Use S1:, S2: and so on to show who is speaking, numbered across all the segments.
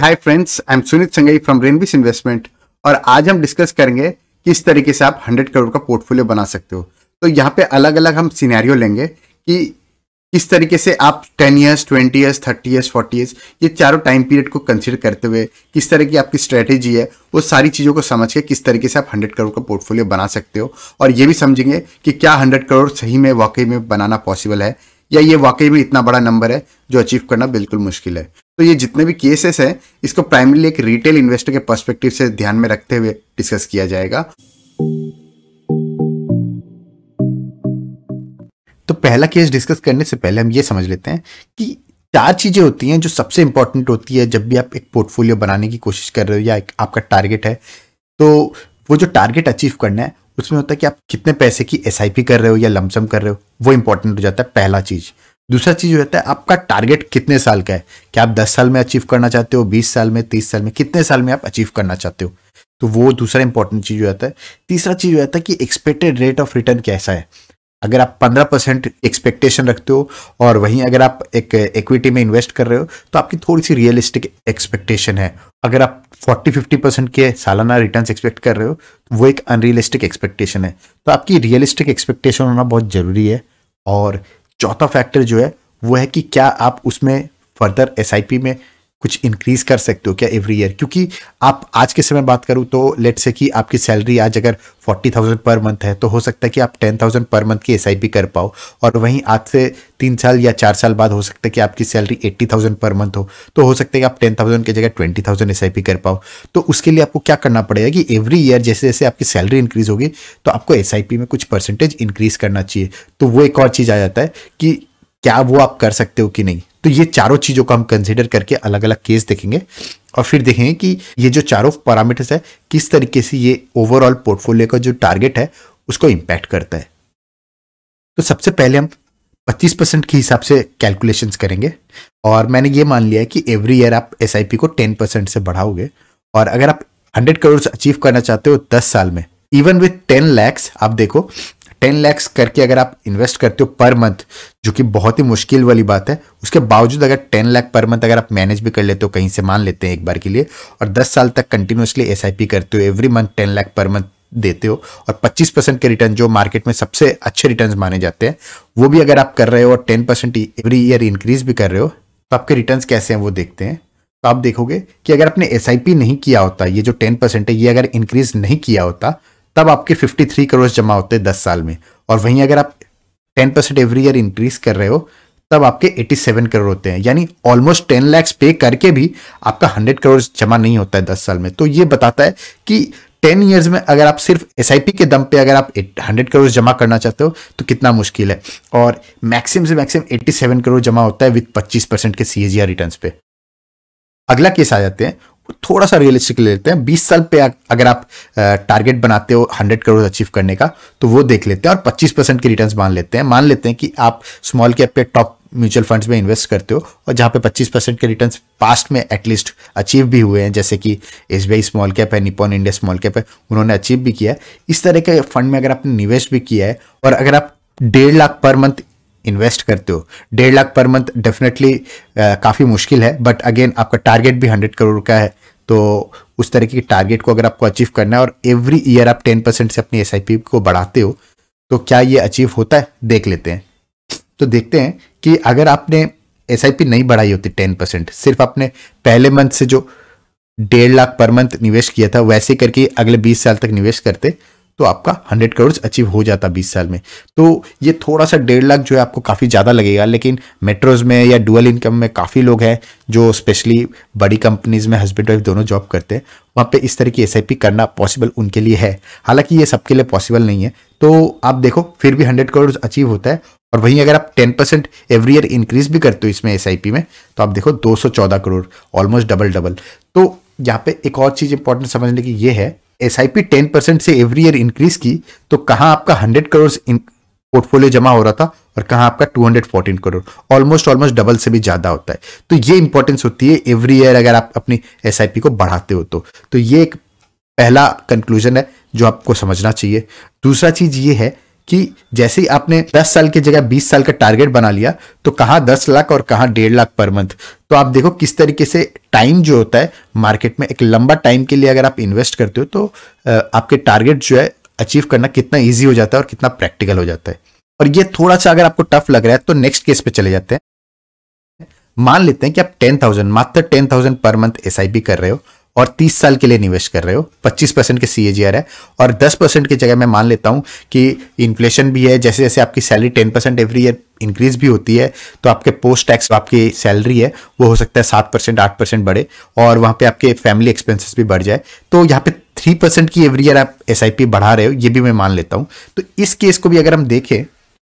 S1: hi friends I am Suneet Sangai from Rainbis investment और आज हम डिस्कस करेंगे किस तरीके से आप 100 करोड़ का पोर्टफोलियो बना सकते हो तो यहाँ पे अलग अलग हम सिनेरियो लेंगे कि किस तरीके से आप 10 ईयर्स 20 ईयर्स 30 ईयर्स 40 ईयर्स ये चारों टाइम पीरियड को कंसिडर करते हुए किस तरह की आपकी स्ट्रेटेजी है वो सारी चीज़ों को समझ के किस तरीके से आप 100 करोड़ का पोर्टफोलियो बना सकते हो और ये भी समझेंगे कि क्या 100 करोड़ सही में वाकई में बनाना पॉसिबल है या ये वाकई में इतना बड़ा नंबर है जो अचीव करना बिल्कुल मुश्किल है तो ये जितने भी केसेस हैं इसको प्राइमरी एक रिटेल इन्वेस्टर के पर्सपेक्टिव से ध्यान में रखते हुए डिस्कस किया जाएगा तो पहला केस डिस्कस करने से पहले हम ये समझ लेते हैं कि चार चीज़ें होती हैं जो सबसे इंपॉर्टेंट होती है जब भी आप एक पोर्टफोलियो बनाने की कोशिश कर रहे हो या एक आपका टारगेट है तो वो जो टारगेट अचीव करना है उसमें होता है कि आप कितने पैसे की एस कर रहे हो या लमसम कर रहे हो वो इंपॉर्टेंट हो जाता है पहला चीज़ दूसरा चीज रहता है आपका टारगेट कितने साल का है क्या आप 10 साल में अचीव करना चाहते हो 20 साल में 30 साल में कितने साल में आप अचीव करना चाहते हो तो वो दूसरा इंपॉर्टेंट चीज हो जाता है तीसरा चीज हो जाता है कि एक्सपेक्टेड रेट ऑफ रिटर्न कैसा है अगर आप 15 परसेंट एक्सपेक्टेशन रखते हो और वहीं अगर आप एक इक्विटी में इन्वेस्ट कर रहे हो तो आपकी थोड़ी सी रियलिस्टिक एक्सपेक्टेशन है अगर आप 40-50 परसेंट के सालाना रिटर्न्स एक्सपेक्ट कर रहे हो तो वो एक अनरियलिस्टिक एक्सपेक्टेशन है तो आपकी रियलिस्टिक एक्सपेक्टेशन होना बहुत ज़रूरी है और चौथा फैक्टर जो है वो है कि क्या आप उसमें फर्दर एस में कुछ इंक्रीज कर सकते हो क्या एवरी ईयर क्योंकि आप आज के समय बात करूँ तो लेट से कि आपकी सैलरी आज अगर फोर्टी थाउजेंड पर मंथ है तो हो सकता है कि आप टेन थाउजेंड पर मंथ की एस कर पाओ और वहीं आज से तीन साल या चार साल बाद हो सकता है कि आपकी salary eighty thousand per month हो तो हो सकता है कि आप टेन थाउजेंड की जगह ट्वेंटी थाउजेंड एस कर पाओ तो उसके लिए आपको क्या करना पड़ेगा कि एवरी ईयर जैसे जैसे आपकी सैलरी इंक्रीज होगी तो आपको एस में कुछ परसेंटेज इंक्रीज करना चाहिए तो वो एक और चीज़ आ जाता है कि क्या वो आप कर सकते हो कि नहीं तो ये चारों चीज़ों को हम कंसिडर करके अलग अलग केस देखेंगे और फिर देखेंगे कि ये जो चारों पैरामीटर्स है किस तरीके से ये ओवरऑल पोर्टफोलियो का जो टारगेट है उसको इम्पैक्ट करता है तो सबसे पहले हम 25 परसेंट के हिसाब से कैलकुलेशन करेंगे और मैंने ये मान लिया है कि एवरी ईयर आप एस को 10 परसेंट से बढ़ाओगे और अगर आप 100 करोड़ अचीव करना चाहते हो 10 साल में इवन विथ 10 लैक्स आप देखो टेन लैक्स करके अगर आप इन्वेस्ट करते हो पर मंथ जो कि बहुत ही मुश्किल वाली बात है उसके बावजूद अगर टेन लाख पर मंथ अगर आप मैनेज भी कर लेते हो कहीं से मान लेते हैं एक बार के लिए और दस साल तक कंटिन्यूसली एस करते हो every month ten lakh per month देते हो और 25 परसेंट के रिटर्न जो मार्केट में सबसे अच्छे रिटर्न माने जाते हैं वो भी अगर आप कर रहे हो और 10 परसेंट एवरी ईयर इंक्रीज भी कर रहे हो तो आपके रिटर्न कैसे हैं वो देखते हैं तो आप देखोगे कि अगर आपने एस नहीं किया होता ये जो टेन परसेंट है ये अगर इंक्रीज नहीं किया होता तब आपके 53 करोड़ जमा होते हैं दस साल में और वहीं अगर आप 10 परसेंट एवरी ईयर इंक्रीज कर रहे हो तब आपके 87 करोड़ होते हैं यानी ऑलमोस्ट 10 लैक्स पे करके भी आपका 100 करोड़ जमा नहीं होता है दस साल में तो ये बताता है कि टेन ईयर्स में अगर आप सिर्फ एस के दम पे अगर आप हंड्रेड करोड़ जमा करना चाहते हो तो कितना मुश्किल है और मैक्सिमम से मैक्सिमम एट्टी सेवन करोड़ जमा होता है विथ पच्चीस परसेंट के सी रिटर्न्स पे अगला केस आ जाते हैं थोड़ा सा रियलिस्टिक ले लेते हैं बीस साल पे अगर आप टारगेट बनाते हो हंड्रेड करोड़ अचीव करने का तो वो देख लेते हैं और पच्चीस परसेंट के रिटर्न मान लेते हैं मान लेते हैं कि आप स्मॉल कैप पे टॉप म्यूचुअल फंड्स में इन्वेस्ट करते हो और जहाँ पे 25 परसेंट के रिटर्न्स पास्ट में एटलीस्ट अचीव भी हुए हैं जैसे कि एस स्मॉल कैप है निपॉन इंडिया स्मॉल कैप है उन्होंने अचीव भी किया है इस तरह के फंड में अगर आपने निवेश भी किया है और अगर आप डेढ़ लाख पर मंथ इन्वेस्ट करते हो डेढ़ लाख पर मंथ डेफिनेटली काफ़ी मुश्किल है बट अगेन आपका टारगेट भी हंड्रेड करोड़ का है तो उस तरह के टारगेट को अगर आपको अचीव करना है और एवरी ईयर आप टेन परसेंट से अपनी एस को बढ़ाते हो तो क्या ये अचीव होता है देख लेते हैं तो देखते हैं कि अगर आपने एस नहीं बढ़ाई होती टेन परसेंट सिर्फ आपने पहले मंथ से जो डेढ़ लाख पर मंथ निवेश किया था वैसे करके अगले बीस साल तक निवेश करते तो आपका हंड्रेड करोड़ अचीव हो जाता बीस साल में तो ये थोड़ा सा डेढ़ लाख जो है आपको काफ़ी ज़्यादा लगेगा लेकिन मेट्रोज में या डुअल इनकम में काफ़ी लोग हैं जो स्पेशली बड़ी कंपनीज़ में हस्बैंड वाइफ दोनों जॉब करते हैं वहाँ पे इस तरह की एस करना पॉसिबल उनके लिए है हालांकि ये सबके लिए पॉसिबल नहीं है तो आप देखो फिर भी हंड्रेड करोड़ अचीव होता है और वहीं अगर आप ten percent every year increase भी करते हो इसमें एस में तो आप देखो दो करोड़ ऑलमोस्ट डबल डबल तो यहाँ पे एक और चीज़ इंपॉर्टेंट समझने की ये है S I P ten percent से एवरी ईयर इंक्रीज की तो कहाँ आपका हंड्रेड करोड़ पोर्टफोलियो जमा हो रहा था और कहाँ आपका two hundred fourteen crore almost almost double से भी ज़्यादा होता है तो ये इंपॉर्टेंस होती है एवरी ईयर अगर आप अपनी एस आई पी को बढ़ाते हो तो, तो ये एक पहला कंक्लूजन है जो आपको समझना चाहिए दूसरा चीज़ ये है कि जैसे ही आपने 10 साल की जगह 20 साल का टारगेट बना लिया तो कहाँ 10 लाख और कहाँ डेढ़ लाख पर मंथ तो आप देखो किस तरीके से टाइम जो होता है मार्केट में एक लंबा टाइम के लिए अगर आप इन्वेस्ट करते हो तो आपके टारगेट जो है अचीव करना कितना ईजी हो जाता है और कितना प्रैक्टिकल हो जाता है और ये थोड़ा सा अगर आपको टफ लग रहा है तो नेक्स्ट केस पे चले जाते हैं मान लेते हैं कि आप टेन थाउजेंड मात्र टेन थाउजेंड पर मंथ एस कर रहे हो और 30 साल के लिए निवेश कर रहे हो 25 परसेंट के सी है और 10 परसेंट की जगह मैं मान लेता हूँ कि इन्फ्लेशन भी है जैसे जैसे आपकी salary 10 percent every year increase भी होती है तो आपके पोस्ट टैक्स आपकी सैलरी है वो हो सकता है सात परसेंट आठ परसेंट बढ़े और वहां पे आपके फैमिली एक्सपेंसेस भी बढ़ जाए तो यहाँ पे थ्री परसेंट की एवरी ईयर आप एस बढ़ा रहे हो ये भी मैं मान लेता हूँ तो इस केस को भी अगर हम देखें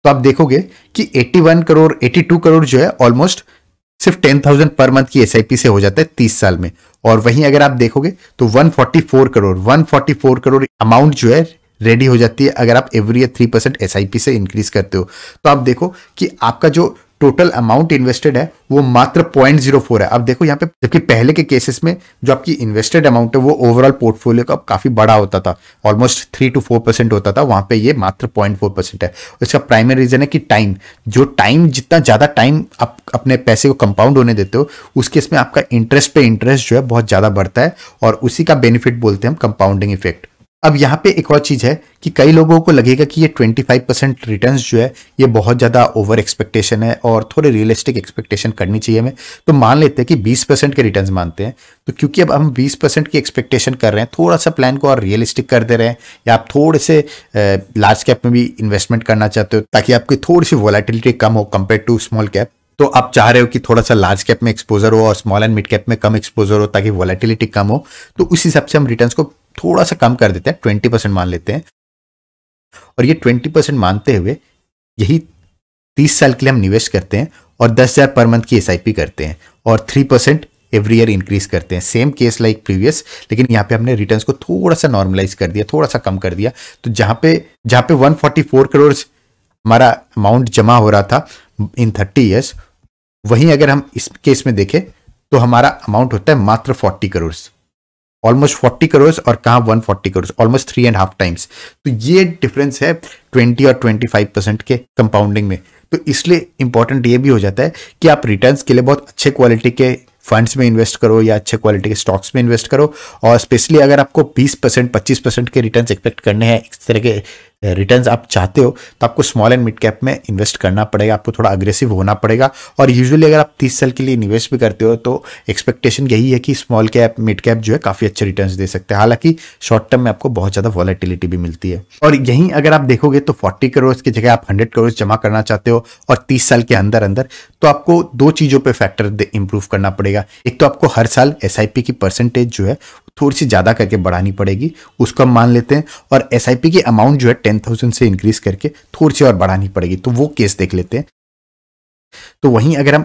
S1: तो आप देखोगे कि 81 करोड़ 82 करोड़ जो है ऑलमोस्ट सिर्फ 10,000 पर मंथ की एस से हो जाता है 30 साल में और वहीं अगर आप देखोगे तो 144 करोड़ 144 करोड़ अमाउंट जो है रेडी हो जाती है अगर आप एवरी ईयर थ्री परसेंट एस से इंक्रीज करते हो तो आप देखो कि आपका जो टोटल अमाउंट इन्वेस्टेड है वो मात्र पॉइंट जीरो फोर है अब देखो यहाँ पे जबकि पहले के केसेस में जो आपकी इन्वेस्टेड अमाउंट है वो ओवरऑल पोर्टफोलियो का काफी बड़ा होता था almost three two four percent होता था वहां पे ये मात्र पॉइंट फोर परसेंट है इसका प्राइमरी रीजन है कि टाइम जो टाइम जितना ज्यादा टाइम आप अपने पैसे को कंपाउंड होने देते हो उस केस में आपका इंटरेस्ट पे इंटरेस्ट जो है बहुत ज्यादा बढ़ता है और उसी का बेनिफिट बोलते हैं हम कंपाउंडिंग इफेक्ट अब यहाँ पे एक और चीज़ है कि कई लोगों को लगेगा कि ये 25 परसेंट रिटर्न जो है ये बहुत ज़्यादा ओवर एक्सपेक्टेशन है और थोड़े रियलिस्टिक एक्सपेक्टेशन करनी चाहिए हमें तो मान लेते हैं कि 20 परसेंट के रिटर्न मानते हैं तो क्योंकि अब हम 20 परसेंट की एक्सपेक्टेशन कर रहे हैं थोड़ा सा प्लान को और रियलिस्टिक कर दे रहे हैं या आप थोड़े से लार्ज कैप में भी इन्वेस्टमेंट करना चाहते हो ताकि आपकी थोड़ी सी वॉलेटिलिटी कम हो कंपेयर टू स्मॉल कैप तो आप चाह रहे हो कि थोड़ा सा लार्ज कैप में एक्सपोजर हो और स्मॉल एंड मिड कैप में कम एक्सपोजर हो ताकि वॉलेटिलिटी कम हो तो उस हिसाब से हम रिटर्न्स को थोड़ा सा कम कर देते हैं ट्वेंटी परसेंट मान लेते हैं और ये ट्वेंटी परसेंट मानते हुए यही तीस साल के लिए हम निवेश करते हैं और दस हज़ार पर मंथ की एस करते हैं और three percent every year increase करते हैं सेम केस लाइक प्रीवियस लेकिन यहाँ पे हमने रिटर्न को थोड़ा सा नॉर्मलाइज कर दिया थोड़ा सा कम कर दिया तो जहाँ पे जहाँ पे फोर करोड़ हमारा अमाउंट जमा हो रहा था इन थर्टी ईयर्स वहीं अगर हम इस केस में देखें तो हमारा अमाउंट होता है मात्र forty crore almost forty crore और कहाँ one forty crore almost three and half times तो ये डिफरेंस है ट्वेंटी और ट्वेंटी फाइव परसेंट के कंपाउंडिंग में तो इसलिए इंपॉर्टेंट ये भी हो जाता है कि आप रिटर्न्स के लिए बहुत अच्छे क्वालिटी के फंड्स में इन्वेस्ट करो या अच्छे क्वालिटी के स्टॉक्स में इन्वेस्ट करो और स्पेशली अगर आपको 20 परसेंट पच्चीस परसेंट के रिटर्न एक्सपेक्ट करने हैं इस तरह के रिटर्न आप चाहते हो तो आपको स्मॉल एंड मिड कैप में इन्वेस्ट करना पड़ेगा आपको थोड़ा अग्रेसिव होना पड़ेगा और यूजुअली अगर आप तीस साल के लिए निवेश भी करते हो तो एक्सपेक्टेशन यही है कि स्मॉल कैप मिड कैप जो है काफ़ी अच्छे रिटर्न दे सकते हैं हालांकि शॉर्ट टर्म में आपको बहुत ज़्यादा वॉलेटिलिटी भी मिलती है और यहीं अगर आप देखोगे तो फोर्टी करोड़ की जगह आप हंड्रेड करोड़ जमा करना चाहते हो और तीस साल के अंदर अंदर तो आपको दो चीज़ों पर फैक्टर इंप्रूव करना पड़ेगा एक तो आपको हर साल एस की परसेंटेज जो है थोड़ी सी ज़्यादा करके बढ़ानी पड़ेगी उसको हम मान लेते हैं और एस की अमाउंट जो है टेन थाउजेंड से इंक्रीज करके थोड़ी सी और बढ़ानी पड़ेगी तो वो केस देख लेते हैं तो वहीं अगर हम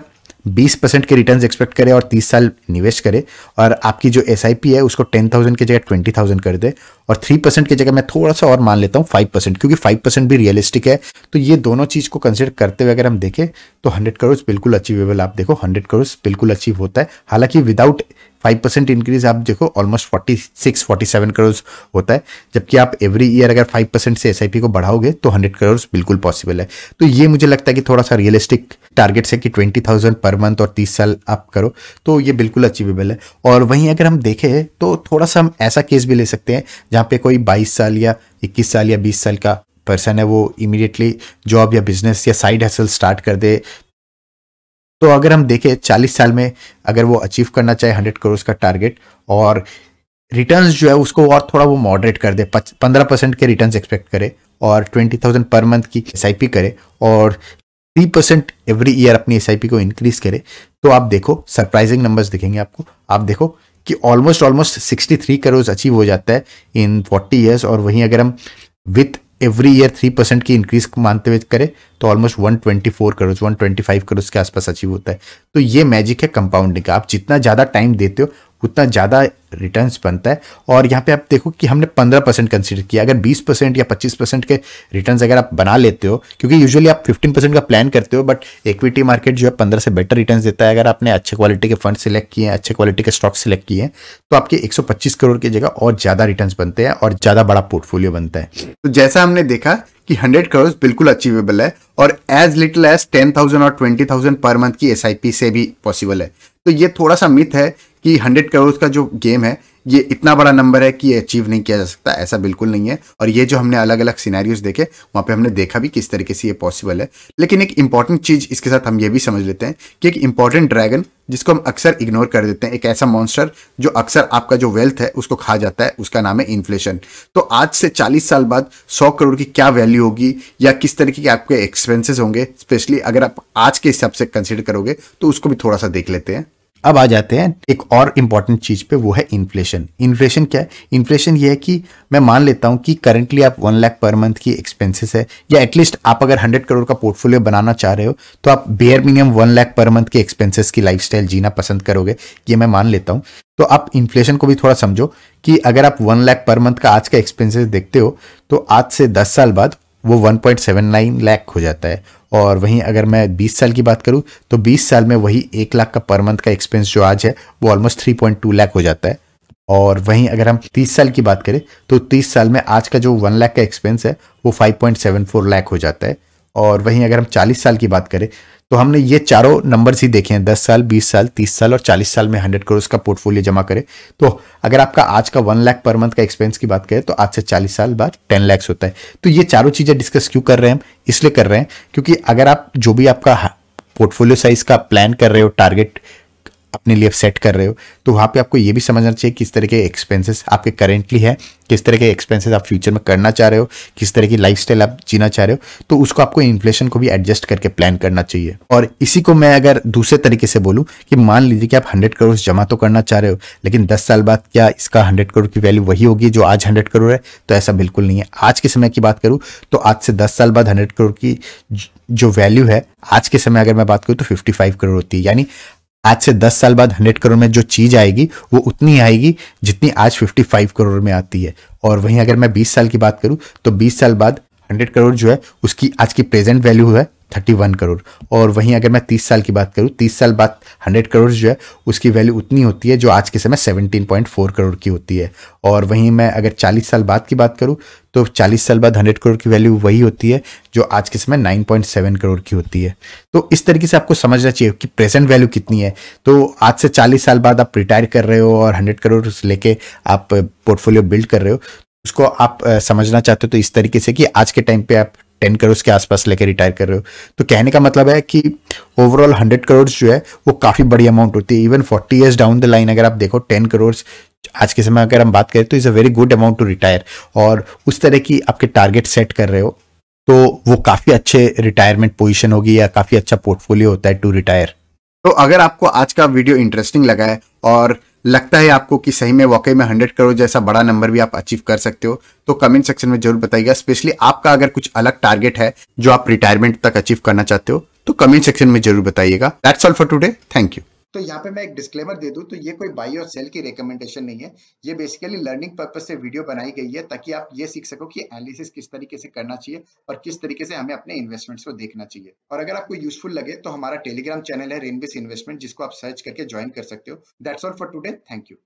S1: 20 परसेंट के रिटर्न एक्सपेक्ट करें और 30 साल निवेश करें और आपकी जो एस है उसको 10,000 की जगह 20,000 कर दे और 3 परसेंट की जगह मैं थोड़ा सा और मान लेता हूँ 5 परसेंट क्योंकि 5 परसेंट भी रियलिस्टिक है तो ये दोनों चीज़ को कंसिडर करते हुए अगर हम देखें तो 100 करोड़ बिल्कुल अचीवेबल आप देखो 100 करोड़ बिल्कुल अचीव होता है हालांकि विदाउट फाइव परसेंट इंक्रीज आप देखो almost forty six forty seven crore होता है जबकि आप एवरी ईयर अगर फाइव परसेंट से एस को बढ़ाओगे तो हंड्रेड करोड़ बिल्कुल पॉसिबल है तो ये मुझे लगता है कि थोड़ा सा रियलिस्टिक टारगेट्स है कि ट्वेंटी थाउजेंड पर मंथ और तीस साल आप करो तो ये बिल्कुल अचीवेबल है और वहीं अगर हम देखें तो थोड़ा सा हम ऐसा केस भी ले सकते हैं जहाँ पे कोई बाईस साल या इक्कीस साल या बीस साल का पर्सन है वो इमीडिएटली जॉब या बिजनेस या साइड हसल स्टार्ट कर दे तो अगर हम देखें चालीस साल में अगर वो अचीव करना चाहे हंड्रेड करोड़ का टारगेट और रिटर्न जो है उसको और थोड़ा वो मॉडरेट कर दे पंद्रह परसेंट के रिटर्न एक्सपेक्ट करे और ट्वेंटी थाउजेंड पर मंथ की एस करे और थ्री परसेंट एवरी ईयर अपनी एस को इंक्रीज करे तो आप देखो सरप्राइजिंग नंबर्स दिखेंगे आपको आप देखो कि almost almost sixty three crore achieve हो जाता है इन फोर्टी ईयर्स और वहीं अगर हम with every year three percent की इंक्रीज मानते हुए करें तो almost one twenty four crore one twenty five crore के आसपास अचीव होता है तो ये मैजिक है कंपाउंडिंग का आप जितना ज़्यादा टाइम देते हो उतना ज़्यादा रिटर्न्स बनता है और यहाँ पे आप देखो कि हमने 15 परसेंट कंसिडर किया अगर 20 परसेंट या 25 परसेंट के रिटर्न्स अगर आप बना लेते हो क्योंकि यूजुअली आप 15 परसेंट का प्लान करते हो बट इक्विटी मार्केट जो है 15 से बेटर रिटर्न्स देता है अगर आपने अच्छे क्वालिटी के फंड सिलेक्ट किए हैं अच्छे क्वालिटी के स्टॉक सिलेक्ट किए हैं तो आपके एक करोड़ की जगह और ज़्यादा रिटर्न बनते हैं और ज़्यादा बड़ा पोर्टफोलियो बनता है तो जैसा हमने देखा कि 100 करोड़ बिल्कुल अचीवेबल है और एज लिटिल एज 10,000 और 20,000 पर मंथ की एस से भी पॉसिबल है तो ये थोड़ा सा मिथ है कि हंड्रेड करोड़ का जो गेम है ये इतना बड़ा नंबर है कि ये अचीव नहीं किया जा सकता ऐसा बिल्कुल नहीं है और ये जो हमने अलग अलग सिनेरियोज देखे वहाँ पे हमने देखा भी किस तरीके से ये पॉसिबल है लेकिन एक इंपॉर्टेंट चीज़ इसके साथ हम ये भी समझ लेते हैं कि एक इंपॉर्टेंट ड्रैगन जिसको हम अक्सर इग्नोर कर देते हैं एक ऐसा मॉन्स्टर जो अक्सर आपका जो वेल्थ है उसको खा जाता है उसका नाम है इन्फ्लेशन तो आज से 40 साल बाद 100 करोड़ की क्या वैल्यू होगी या किस तरीके के आपके एक्सपेंसेस होंगे स्पेशली अगर आप आज के हिसाब से कंसिडर करोगे तो उसको भी थोड़ा सा देख लेते हैं अब आ जाते हैं एक और इम्पॉर्टेंट चीज पे वो है इन्फ्लेशन इन्फ्लेशन क्या है इन्फ्लेशन ये है कि मैं मान लेता हूँ कि करंटली आप वन लाख पर मंथ की एक्सपेंसेस है या एटलीस्ट आप अगर हंड्रेड करोड़ का पोर्टफोलियो बनाना चाह रहे हो तो आप bare minimum one lakh per month के एक्सपेंसेस की लाइफ जीना पसंद करोगे ये मैं मान लेता हूँ तो आप इन्फ्लेशन को भी थोड़ा समझो कि अगर आप वन लाख पर मंथ का आज का एक्सपेंसेस देखते हो तो आज से दस साल बाद वो 1.79 लाख हो जाता है और वहीं अगर मैं 20 साल की बात करूँ तो 20 साल में वही एक लाख का पर मंथ का एक्सपेंस जो आज है वो ऑलमोस्ट 3.2 लाख हो जाता है और वहीं अगर हम 30 साल की बात करें तो 30 साल में आज का जो 1 लाख का एक्सपेंस है वो 5.74 लाख हो जाता है और वहीं अगर हम चालीस साल की बात करें तो हमने ये चारों नंबर्स ही देखे हैं दस साल बीस साल तीस साल और चालीस साल में हंड्रेड करोड़ का पोर्टफोलियो जमा करें तो अगर आपका आज का वन लाख पर मंथ का एक्सपेंस की बात करें तो आज से चालीस साल बाद टेन लैक्स होता है तो ये चारों चीज़ें डिस्कस क्यों कर रहे हैं हम इसलिए कर रहे हैं क्योंकि अगर आप जो भी आपका पोर्टफोलियो साइज का प्लान कर रहे हो टारगेट अपने लिए सेट कर रहे हो तो वहाँ पे आपको ये भी समझना चाहिए किस तरह के एक्सपेंसेस आपके करेंटली है किस तरह के एक्सपेंसेस आप फ्यूचर में करना चाह रहे हो किस तरह की लाइफस्टाइल आप जीना चाह रहे हो तो उसको आपको इन्फ्लेशन को भी एडजस्ट करके प्लान करना चाहिए और इसी को मैं अगर दूसरे तरीके से बोलूँ कि मान लीजिए कि आप हंड्रेड करोड़ जमा तो करना चाह रहे हो लेकिन दस साल बाद क्या इसका हंड्रेड करोड़ की वैल्यू वही होगी जो आज हंड्रेड करोड़ है तो ऐसा बिल्कुल नहीं है आज के समय की बात करूँ तो आज से दस साल बाद हंड्रेड करोड़ की जो वैल्यू है आज के समय अगर मैं बात करूँ तो फिफ्टी फाइव करोड़ होती है यानी आज से दस साल बाद हंड्रेड करोड़ में जो चीज आएगी वो उतनी आएगी जितनी आज फिफ्टी फाइव करोड़ में आती है और वहीं अगर मैं बीस साल की बात करूं तो बीस साल बाद हंड्रेड करोड़ जो है उसकी आज की प्रेजेंट वैल्यू है थर्टी वन करोड़ और वहीं अगर मैं तीस साल की बात करूँ तीस साल बाद हंड्रेड करोड़ जो है उसकी वैल्यू उतनी होती है जो आज के समय सेवनटीन पॉइंट फोर करोड़ की होती है और वहीं मैं अगर चालीस साल बाद की बात करूँ तो चालीस साल बाद हंड्रेड करोड़ की वैल्यू वही होती है जो आज के समय नाइन पॉइंट सेवन करोड़ की होती है तो इस तरीके से आपको समझना चाहिए कि प्रेजेंट वैल्यू कितनी है तो आज से चालीस साल बाद आप रिटायर कर रहे हो और हंड्रेड करोड़ लेके आप पोर्टफोलियो बिल्ड कर रहे हो उसको आप समझना चाहते हो तो इस तरीके से कि आज के टाइम पे आप टेन करोड़ के आसपास लेकर रिटायर कर रहे हो तो कहने का मतलब है कि ओवरऑल हंड्रेड करोड़ जो है वो काफ़ी बड़ी अमाउंट होती है even forty years down the line अगर आप देखो टेन करोड़ आज के समय अगर हम बात करें तो is a very good amount to retire और उस तरह की आपके टारगेट सेट कर रहे हो तो वो काफ़ी अच्छे रिटायरमेंट पोजिशन होगी या काफ़ी अच्छा पोर्टफोलियो होता है टू रिटायर तो अगर आपको आज का वीडियो इंटरेस्टिंग लगा है और लगता है आपको कि सही में वाकई में हंड्रेड करोड़ जैसा बड़ा नंबर भी आप अचीव कर सकते हो तो कमेंट सेक्शन में जरूर बताइएगा स्पेशली आपका अगर कुछ अलग टारगेट है जो आप रिटायरमेंट तक अचीव करना चाहते हो तो कमेंट सेक्शन में जरूर बताइएगा that's all for today thank you तो यहाँ पे मैं एक डिस्क्लेमर दे दूँ तो ये कोई बाई और सेल की रिकमेंडेशन नहीं है ये बेसिकली लर्निंग पर्पज से वीडियो बनाई गई है ताकि आप ये सीख सको कि एनालिसिस किस तरीके से करना चाहिए और किस तरीके से हमें अपने इन्वेस्टमेंट्स को देखना चाहिए और अगर आपको यूजफुल लगे तो हमारा टेलीग्राम चैनल है रेनबिस इन्वेस्टमेंट जिसको आप सर्च करके ज्वाइन कर सकते हो that's all for today thank you